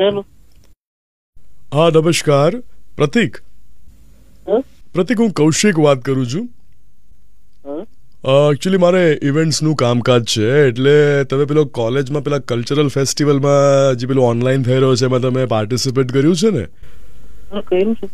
hello હા નમસ્કાર પ્રતિક પ્રતિક હું કૌશિક વાત કરું છું એકચ્યુઅલી મારે ઇવેન્ટ્સનું કામકાજ છે એટલે તમે પેલો કોલેજમાં પેલા કલ્ચરલ ફેસ્ટિવલમાં જે પેલું ઓનલાઈન થઈ રહ્યો છે એમાં તમે પાર્ટિસિપેટ કર્યું છે ને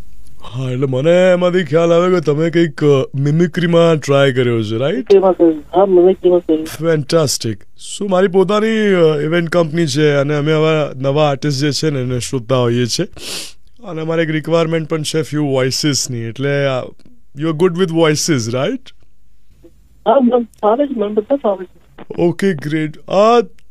હા એટલે મને એમાંથી ખ્યાલ આવ્યો કે તમે કંઈક મિમિક્રીમાં ટ્રાય કર્યો છે રાઈટ ફેન્ટાસ્ટિક શું મારી પોતાની ઇવેન્ટ કંપની છે અને અમે હવે નવા આર્ટિસ્ટ જે છે ને એને શોધતા હોઈએ છીએ અને અમારે એક રિક્વાયરમેન્ટ પણ છે ફ્યુ વોઇસીસની એટલે you are good with voices right okay great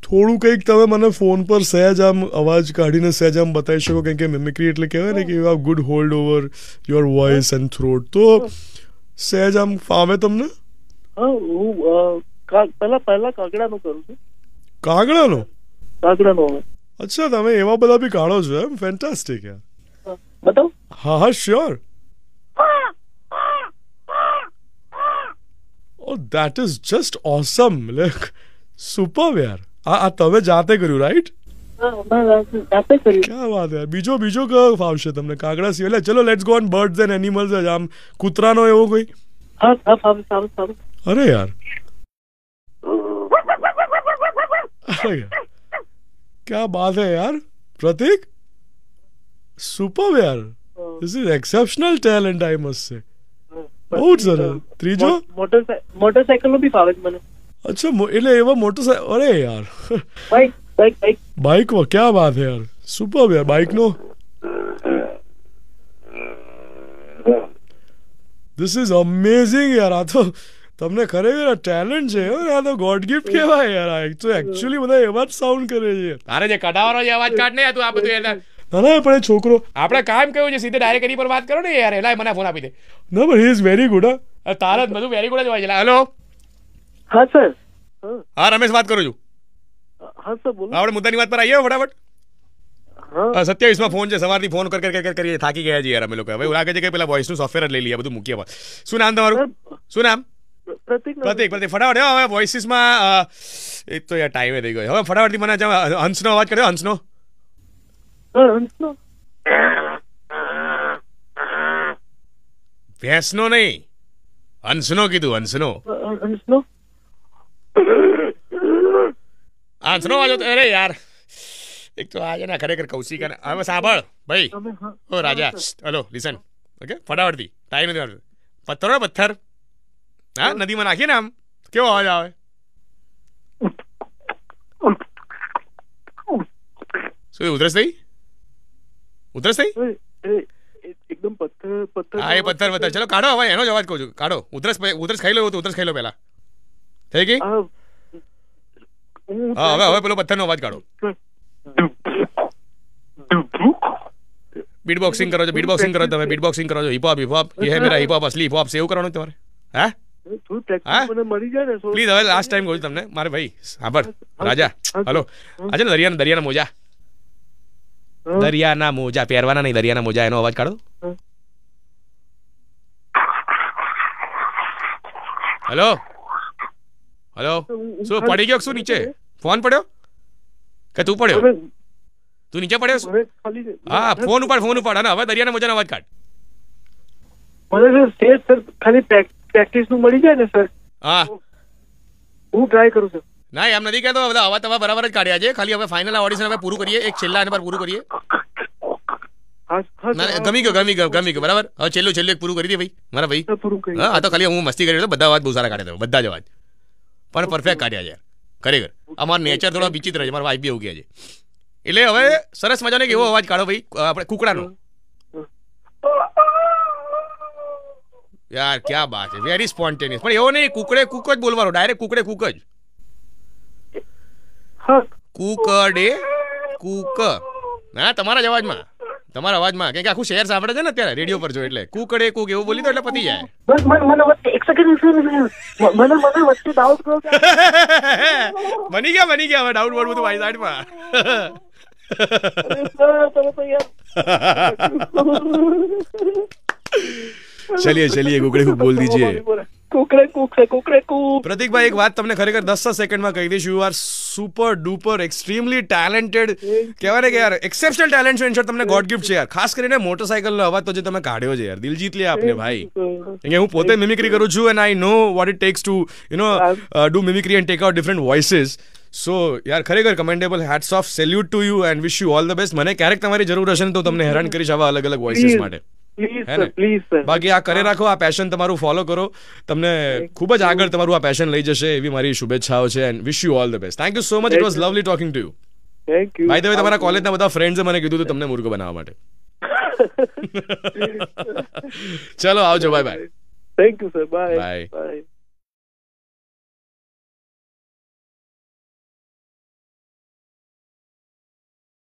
થોડું કંઈક તમે મને ફોન પર સહેજ આમ અવાજ કાઢીને સહેજ આમ બતાવી શકો કેમ કે મિમિક્રી એટલે કહેવાય ને કે you have good hold over your voice and throat તો સહેજ આમ ફાવે તમને હું પહેલા પહેલા કાગડાનો કરું છું કાગડાનો કાગડાનો અચ્છા તમે એવા બધા બી કાઢો છો એમ ફેન્ટાસ્ટિક યાર બતાવ હા હા sure oh that is just awesome like super યાર તમે જાતે કર્યું રાઈટ ક્યાં વાત યાર બીજો બીજો કયો ફાવશે તમને કાગડા સિવાય એટલે ચલો let's go on birds and animals જ આમ કૂતરાનો એવો કોઈ અરે યાર क्या बात है यार प्रतीक सुपर यार this is exceptional talent I must say બહુ સરસ ત્રીજો મોટરસાયકલ નો બી ફાવે મને अच्छा इले वो मोटरसाइकिल अरे यार बाइक बाइक बाइक बाइक वो क्या बात है यार सुपर यार bike no this is amazing यार आ तो तुमने करे यार टैलेंट है यार आ तो गॉड गिफ्ट के भाई यार आई तो एक्चुअली मतलब ये बात साउंड करे ये अरे जे कटावरो ये आवाज काटने है तू तो आप तो यार ના હા સર હા રમેશ વાત કરું છું હા સર બોલો આપણે મુદ્દાની વાત પર આવીએ ફટાફટ સત્યાવીસમાં ફોન છે સવારથી ફોન કર કર કરીએ થાકી ગયા છે યાર અમે લોકો હવે લાગે છે કે પેલા વોઇસનું સોફ્ટવેર જ લઈ લઈએ બધું મૂકીએ શું નામ તમારું શું નામ પ્રતિક પ્રતિક પ્રતિક ફટાફટ હવે વોઇસીસમાં એક તો યાર ટાઈમે થઈ ગયો હવે ફટાફટથી મને હંસનો અવાજ કર્યો હંસનો હંસનો ભેંસનો નહીં હંસનો કીધું હંસનો હંસનો આંસરો વાજો અરે યાર એક તો આજે ના ખરેખર કૌશિક અને હવે સાંભળ ભાઈ ઓ રાજા હલો લિસન ઓકે ફટાફટથી ટાઈમ નથી આવતો પથ્થર હોય પથ્થર હા નદીમાં નાખીએ ને આમ કેવો અવાજ આવે શું ઉધરસ થઈ ઉધરસ થઈ એકદમ પથ્થર પથ્થર હા એ પથ્થર પથ્થર ચલો કાઢો હવે એનો જ અવાજ કહું છું કાઢો ઉધરસ ઉધરસ ખાઈ લો તો ઉધરસ ખાઈ લો પહેલા થઈ ગઈ હા હવે હવે પેલો પથ્થરનો અવાજ કાઢો બીટ બોક્સિંગ કરો છો બીટ બોક્સિંગ કરો તમે બીટ બોક્સિંગ કરો છો હિપ હોપ હિપ હોપ એ મેરા હિપ હોપ અસલી હિપ હોપ સેવ કરવાનો તમારે હે પ્લીઝ હવે લાસ્ટ ટાઈમ કહું તમને મારે ભાઈ સાંભળ રાજા હલો આજે ને દરિયાના દરિયાના મોજા દરિયાના મોજા પહેરવાના નહીં દરિયાના મોજા એનો અવાજ કાઢો હેલો હલો શું પડી ગયો શું નીચે ફોન પડ્યો કે તું પડ્યો તું નીચે પડ્યો હા ફોન ઉપાડ ફોન ઉપાડ અને હવે દરિયાના મજાનો અવાજ કાઢ મને સ્ટેજ સર ખાલી પ્રેક્ટિસ નું મળી જાય ને સર હા હું ટ્રાય કરું છું ના એમ નથી કહેતો બધા અવાજ તમારા બરાબર જ કાઢ્યા છે ખાલી હવે ફાઇનલ ઓડિશન હવે પૂરું કરીએ એક છેલ્લા પર પૂરું કરીએ ગમી ગયો ગમી ગયો ગમી ગયો બરાબર હવે છેલ્લું છેલ્લું એક પૂરું કરી દે ભાઈ મારા ભાઈ હા તો ખાલી હું મસ્તી કરી બધા અવાજ બહુ સારા કાઢે બધા જ અવાજ પણ પરફેક્ટ કાઢ્યા યાર ખરેખર અમાર નેચર થોડો વિચિત્ર છે મારા વાઇફ બી એવું કહે છે એટલે હવે સરસ મજાનો એવો અવાજ કાઢો ભાઈ આપણે કુકડાનો યાર ક્યાં બાત છે વેરી સ્પોન્ટેનિયસ પણ એવો નહીં કુકડે કુક જ બોલવાનો ડાયરેક્ટ કુકડે કુક જ કુકડે કુક ના તમારા જ અવાજમાં તમાર અવાજ માં કે કે આખો શેર સાંભળે છે ને અત્યારે રેડિયો પર જો એટલે કુકડે કુક એવું બોલી તો એટલે પડી જાય બસ મને મને વચ્ચે એક સેકન્ડ સુન મને મને વચ્ચે ડાઉટ કરો બની ગયા બની ગયા હવે ડાઉનવર્ડ તો આઈ સાઈડમાં ચાલિયે ચાલિયે કુકડે એવું બોલ દીજીએ પ્રતિકભાઈ એક વાત તમને ખરેખર દસ સેકન્ડમાં કહી દઈશ you are super duper extremely talented કહેવાય ને કે યાર એક્સેપ્શનલ ટેલેન્ટ છે ઇન્શોર્ટ તમને ગોડ ગિફ્ટ છે યાર ખાસ કરીને મોટરસાઇકલનો અવાજ તો જે તમે કાઢ્યો છે યાર દિલજીત લે આપને ભાઈ હું પોતે મિમિક્રી કરું છું and I know what it takes to you know do mimicry and take out different voices so યાર ખરેખર commendable hats off salute to you and wish you all the best મને ક્યારેક તમારી જરૂર હશે ને તો તમને હેરાન કરીશ આવા અલગ અલગ વોઇસીસ માટે બાકી આ કરી રાખો આ પેશન તમારું ફોલો કરો તમને ખૂબ જ આગળ તમારું આ પેશન લઈ જશે એવી મારી શુભેચ્છાઓ છે and wish you all the best thank you so much it was lovely talking to you thank you by the way તમારા કોલેજના બધા ફ્રેન્ડ્સે મને કીધું હતું તમને મુર્ગ બનાવવા માટે ચલો આવજો bye bye thank you sir bye by